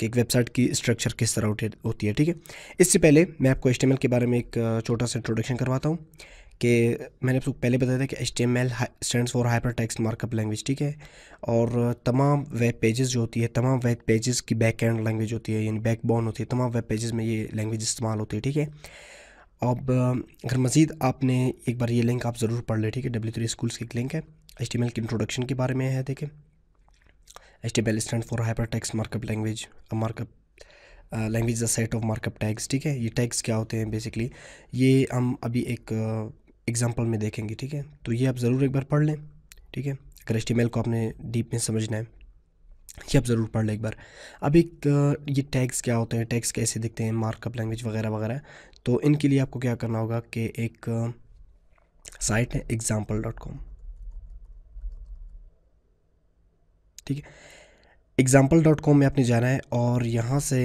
कि एक वेबसाइट की स्ट्रक्चर किस तरह होती है ठीक है इससे पहले मैं आपको एच के बारे में एक छोटा सा इंट्रोडक्शन करवाता हूँ कि मैंने आपको पहले बताया था कि H T M L stand for hyper text markup language ठीक है और तमाम वेब पेजेस जो होती है तमाम वेब पेजेस की बैक एंड लैंग्वेज होती है यानी बैक बॉन होती है तमाम वेब पेजेस में ये लैंग्वेज इस्तेमाल होती है ठीक है अब अगर मज़ीद आपने एक बार ये लिंक आप ज़रूर पढ़ लें ठीक है डब्ल्यू थ्री स्कूल्स की एक लिंक है एच टी एम एल के इंट्रोडक्शन के बारे में है देखें H stand for hyper text markup language markup language the set of markup tags ठीक है ये टैग्स क्या होते हैं बेसिकली ये हम अभी एक एग्जाम्पल uh, में देखेंगे ठीक है तो ये आप ज़रूर एक बार पढ़ लें ठीक है अगर एच को आपने डीप में समझना है ये आप ज़रूर पढ़ लें एक बार अब एक uh, ये टैग्स क्या होते हैं टैग्स कैसे दिखते हैं मार्कअप लैंग्वेज वगैरह वगैरह तो इनके लिए आपको क्या करना होगा कि एक साइट uh, है एग्ज़ाम्पल डॉट कॉम ठीक है एग्ज़ाम्पल डॉट कॉम में आपने जाना है और यहाँ से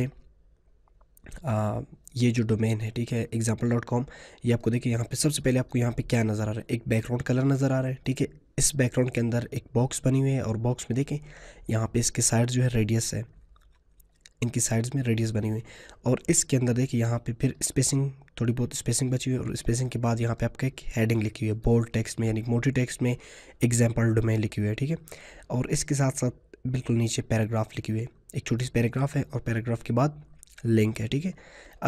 आ, ये जो डोमेन है ठीक है एग्जाम्पल डॉट कॉम ये आपको देखिए यहाँ पे सबसे पहले आपको यहाँ पे क्या नज़र आ रहा है एक बैकग्राउंड कलर नज़र आ रहा है ठीक है इस बैकग्राउंड के अंदर एक बॉक्स बनी हुई है और बॉक्स में देखें यहाँ पे इसके साइड जो है रेडियस है इनकी साइड्स में रेडियस बनी हुई और इसके अंदर देखिए यहाँ पे फिर स्पेसिंग थोड़ी बहुत स्पेसिंग बची हुई है और स्पेसिंग के बाद यहाँ पे आपका एक हेडिंग लिखी हुई है बोल्ड टेक्स्ट में यानी मोटी टेक्स्ट में एग्जाम्पल डोमेन लिखी हुई है ठीक है और इसके साथ साथ बिल्कुल नीचे पैराग्राफ लिखी हुई है एक छोटी सी पैराग्राफ है और पैराग्राफ के बाद लिंक है ठीक है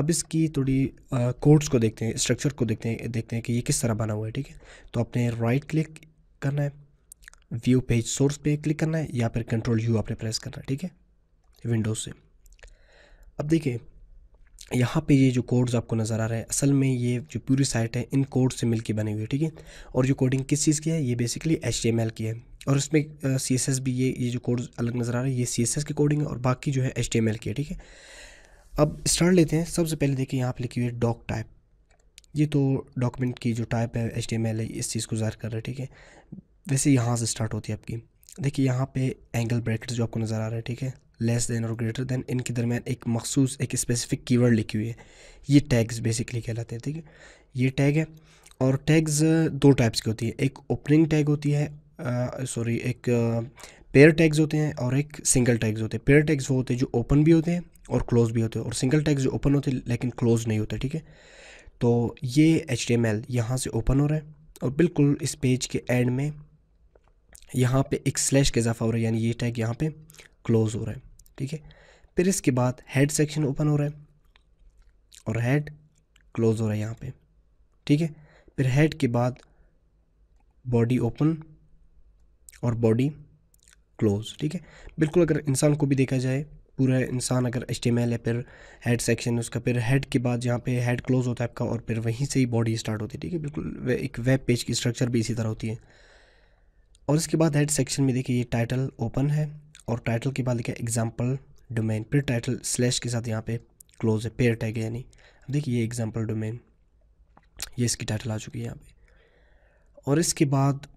अब इसकी थोड़ी कोड्स को देखते हैं स्ट्रक्चर को देखते हैं देखते हैं कि ये किस तरह बना हुआ है ठीक है तो आपने राइट क्लिक करना है व्यू पेज सोर्स पे क्लिक करना है या फिर कंट्रोल यू आपने प्रेस करना है ठीक है विंडोज़ से अब देखिए यहाँ पे ये जो कोड्स आपको नज़र आ रहे हैं असल में ये जो पूरी साइट है इन कोड से मिलके बनी हुई है ठीक है और जो कोडिंग किस चीज़ की है ये बेसिकली एच की है और इसमें सी एस एस भी ये ये जो कोड अलग नज़र आ रहे हैं ये सी एस एस की कोडिंग है और बाकी जो है एच डी एम एल की है ठीक है अब स्टार्ट लेते हैं सबसे पहले देखिए यहाँ पर लिखी हुई है डॉक टाइप ये तो डॉक्यूमेंट की जो टाइप है एच डी एम एल है इस चीज़ को ज़ाहिर कर रहा है ठीक है वैसे यहाँ से स्टार्ट होती है आपकी देखिए यहाँ पे एंगल ब्रैकेट्स जो आपको नज़र आ रहा है ठीक है लेस दैन और ग्रेटर दैन इनके दरमियान एक मखसूस एक स्पेसिफिक कीवर्ड लिखी हुई है ये टैग्स बेसिकली कहलाते हैं ठीक है ये टैग है और टैग्स दो टाइप्स की होती है एक ओपनिंग टैग होती है सॉरी एक पेयर टैग्स होते हैं और एक सिंगल टैग्स होते हैं पेयर टैग्स वो होते हैं जो ओपन भी होते हैं और क्लोज भी होते हैं और सिंगल टैग्स जो ओपन होते हैं लेकिन क्लोज नहीं होते ठीक है तो ये एच डी एम एल यहाँ से ओपन हो रहा है और बिल्कुल इस पेज के एंड में यहाँ पे एक स्लैश का इजाफा हो रहा है यानी ये टैग यहाँ पे क्लोज़ हो रहा है ठीक है फिर इसके बाद हेड सेक्शन ओपन हो रहा है और हेड क्लोज हो रहा है यहाँ पे ठीक है फिर हेड के बाद बॉडी ओपन और बॉडी क्लोज ठीक है बिल्कुल अगर इंसान को भी देखा जाए पूरा इंसान अगर एच है फिर हेड सेक्शन उसका फिर हेड के बाद यहाँ पे हेड क्लोज होता है आपका और फिर वहीं से ही बॉडी स्टार्ट होती है ठीक है बिल्कुल वे एक वेब पेज की स्ट्रक्चर भी इसी तरह होती है और इसके बाद हेड सेक्शन में देखिए ये टाइटल ओपन है और टाइटल के बाद लिखा एग्जाम्पल डोमेन फिर टाइटल स्लैश के साथ यहाँ पे क्लोज है पेयर टैग है यानी अब देखिए ये एग्जाम्पल डोमेन ये इसकी टाइटल आ चुकी है यहाँ पे और इसके बाद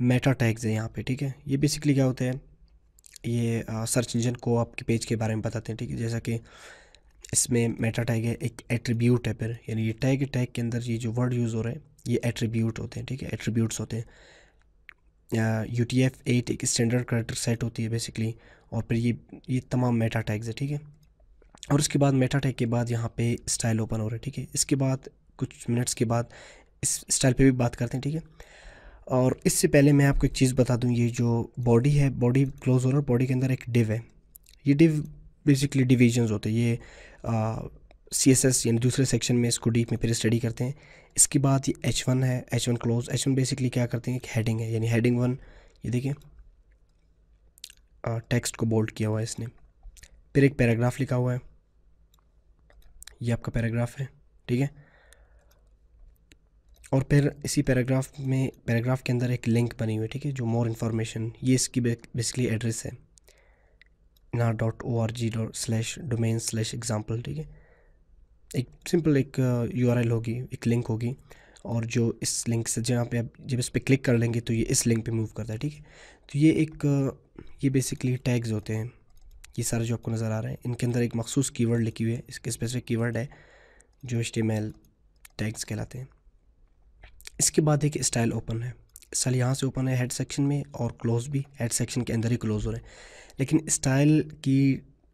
मेटा टैग्स है यहाँ पे ठीक है ये बेसिकली क्या होते हैं ये सर्च इंजन को आपके पेज के बारे में बताते हैं ठीक है जैसा कि इसमें मेटा टैग है एक एट्रीब्यूट है फिर यानी ये टैग टैग के अंदर ये जो वर्ड यूज़ हो रहे हैं ये एट्रीब्यूट होते हैं ठीक है एट्रीब्यूट्स होते हैं यू टी एफ एट एक स्टैंडर्ड करेक्टर सेट होती है बेसिकली और फिर ये ये तमाम मेटा टैग्स है ठीक है और उसके बाद मेटा टैग के बाद यहाँ पे स्टाइल ओपन हो रहा है ठीक है इसके बाद कुछ मिनट्स के बाद इस स्टाइल पे भी बात करते हैं ठीक है और इससे पहले मैं आपको एक चीज़ बता दूँ ये जो बॉडी है बॉडी क्लोज हो रहा है बॉडी के अंदर एक डिव है ये डिव बेसिकली डिविजन्स होते हैं ये सी एस एस यानी दूसरे सेक्शन में इसको डीप में फिर स्टडी करते हैं इसके बाद ये एच वन है H one close H one basically क्या करते हैं एक हेडिंग है यानी हेडिंग वन ये देखिए टेक्स्ट को बोल्ड किया हुआ है इसने फिर एक पैराग्राफ लिखा हुआ है ये आपका पैराग्राफ है ठीक है और फिर इसी पैराग्राफ में पैराग्राफ के अंदर एक लिंक बनी हुई है ठीक है जो मोर इन्फॉर्मेशन ये इसकी बेसिकली एड्रेस है ना dot O R G dot slash domain slash example ठीक है एक सिंपल एक यू uh, होगी एक लिंक होगी और जो इस लिंक से जहाँ पे आप जब इस पर क्लिक कर लेंगे तो ये इस लिंक पे मूव करता है ठीक है तो ये एक uh, ये बेसिकली टैग्स होते हैं ये सारे जो आपको नज़र आ रहे हैं इनके अंदर एक मखसूस कीवर्ड लिखी हुई है इसके स्पेसिफिक कीवर्ड है जो एच टैग्स कहलाते हैं इसके बाद एक स्टाइल ओपन है स्टाइल यहाँ से ओपन है हेड सेक्शन में और क्लोज भी हेड सेक्शन के अंदर ही क्लोज हो रहे हैं लेकिन स्टाइल की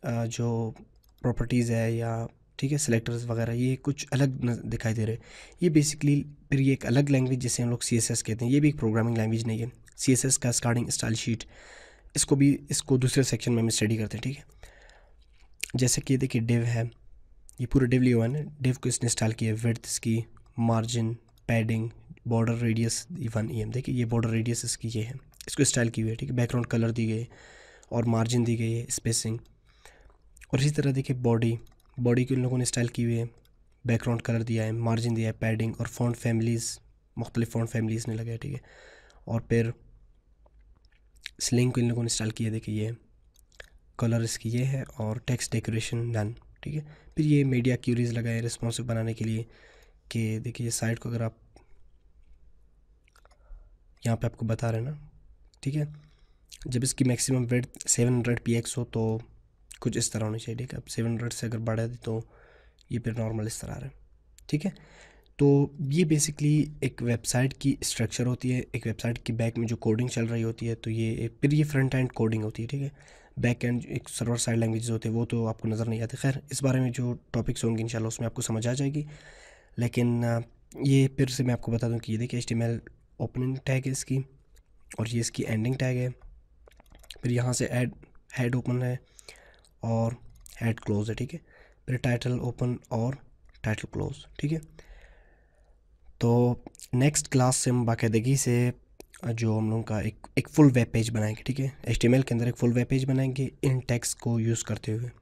uh, जो प्रॉपर्टीज़ है या ठीक है सेलेक्टर्स वगैरह ये कुछ अलग दिखाई दे रहे हैं ये बेसिकली फिर ये एक अलग लैंग्वेज जिसे हम लोग सी कहते हैं ये भी एक प्रोग्रामिंग लैंग्वेज नहीं है सी का स्टार्टिंग स्टाइल शीट इसको भी इसको दूसरे सेक्शन में हम स्टडी करते हैं ठीक है जैसे कि देखिए डिव है ये पूरा डिव लिया हुआ है डिव को इसने इंस्टॉल किया विर्थ इसकी margin padding border radius one E e M देखिए ये बॉर्डर रेडियस इसकी ये है इसको स्टाइल की हुई है ठीक है बैकग्राउंड कलर दी गई है और मार्जिन दी गई है स्पेसिंग और इसी तरह देखिए बॉडी बॉडी की उन लोगों ने स्टाइल की हुई है बैकग्राउंड कलर दिया है मार्जिन दिया है पैडिंग और फ़ॉन्ट फैमिलीज़ मुख्तलिफ फ़ॉन्ट फैमिलीज़ ने लगाया ठीक है और फिर स्लिंग को इन लोगों ने स्टाइल किया देखिए ये कलर इसकी ये है और टेक्स्ट डेकोरेशन डन ठीक है फिर ये मीडिया क्यूरीज लगाए रिस्पॉन्सिव बनाने के लिए कि देखिए साइड को अगर आप यहाँ पे आपको बता रहे हैं ना ठीक है जब इसकी maximum weight seven hundred P X हो तो कुछ इस तरह होनी चाहिए ठीक है अब सेवन हंड्रेड से अगर बढ़ा दी तो ये फिर नॉर्मल इस तरह आ रहा है ठीक है तो ये बेसिकली एक वेबसाइट की स्ट्रक्चर होती है एक वेबसाइट की बैक में जो कोडिंग चल रही होती है तो ये फिर ये फ्रंट एंड कोडिंग होती है ठीक है बैक एंड एक सर्वर साइड लैंग्वेज होते हैं वो तो आपको नज़र नहीं आते खैर इस बारे में जो टॉपिक्स होंगे इंशाल्लाह उसमें आपको समझ आ जाएगी लेकिन ये फिर से मैं आपको बता दूँ कि ये देखिए एच ओपनिंग टैग है इसकी और ये इसकी एंडिंग टैग है फिर यहाँ से एड हेड ओपन है और हेड क्लोज है ठीक है फिर टाइटल ओपन और टाइटल क्लोज ठीक है तो नेक्स्ट क्लास से हम बाकायदगी से जो हम लोगों का एक एक फुल वेब पेज बनाएंगे ठीक है एच के अंदर एक फुल वेब पेज बनाएंगे इन टैक्स को यूज़ करते हुए